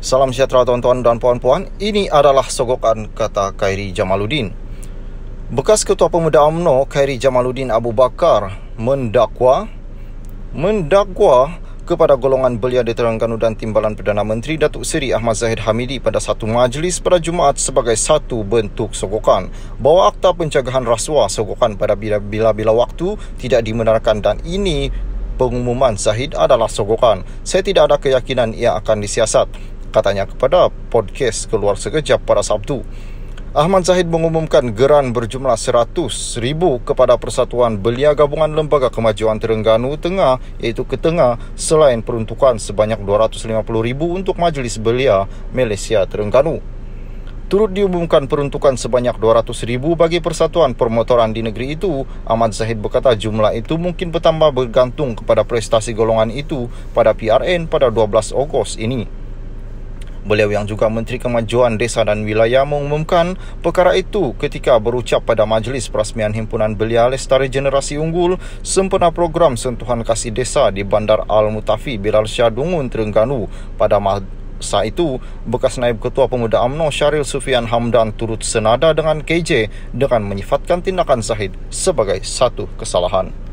Salam sejahtera tuan-tuan dan puan-puan. Ini adalah sogokan kata Khairi Jamaluddin. Bekas Ketua Pemuda UMNO Khairi Jamaluddin Abu Bakar mendakwa mendakwa kepada golongan belia di Terengganu dan Timbalan Perdana Menteri Datuk Seri Ahmad Zahid Hamidi pada satu majlis pada Jumaat sebagai satu bentuk sokongan, bahawa Akta Pencegahan Rasuah sokongan pada bila-bila waktu tidak dimenarkan dan ini pengumuman Zahid adalah sokongan. Saya tidak ada keyakinan ia akan disiasat katanya kepada podcast keluar sekejap pada Sabtu. Ahmad Zahid mengumumkan geran berjumlah RM100,000 kepada Persatuan Belia Gabungan Lembaga Kemajuan Terengganu Tengah iaitu Ketengah selain peruntukan sebanyak RM250,000 untuk Majlis Belia Malaysia Terengganu. Turut diumumkan peruntukan sebanyak RM200,000 bagi Persatuan Permotoran di negeri itu, Ahmad Zahid berkata jumlah itu mungkin bertambah bergantung kepada prestasi golongan itu pada PRN pada 12 Ogos ini. Beliau yang juga Menteri Kemajuan Desa dan Wilayah mengumumkan perkara itu ketika berucap pada Majlis Perasmian Himpunan Belia Lestari Generasi Unggul sempena program Sentuhan Kasih Desa di Bandar Al-Mutafi Bilal Shah Dungun Terengganu pada masa itu, bekas naib ketua pemuda AMNO Syaril Sufian Hamdan turut senada dengan KJ dengan menyifatkan tindakan Zahid sebagai satu kesalahan.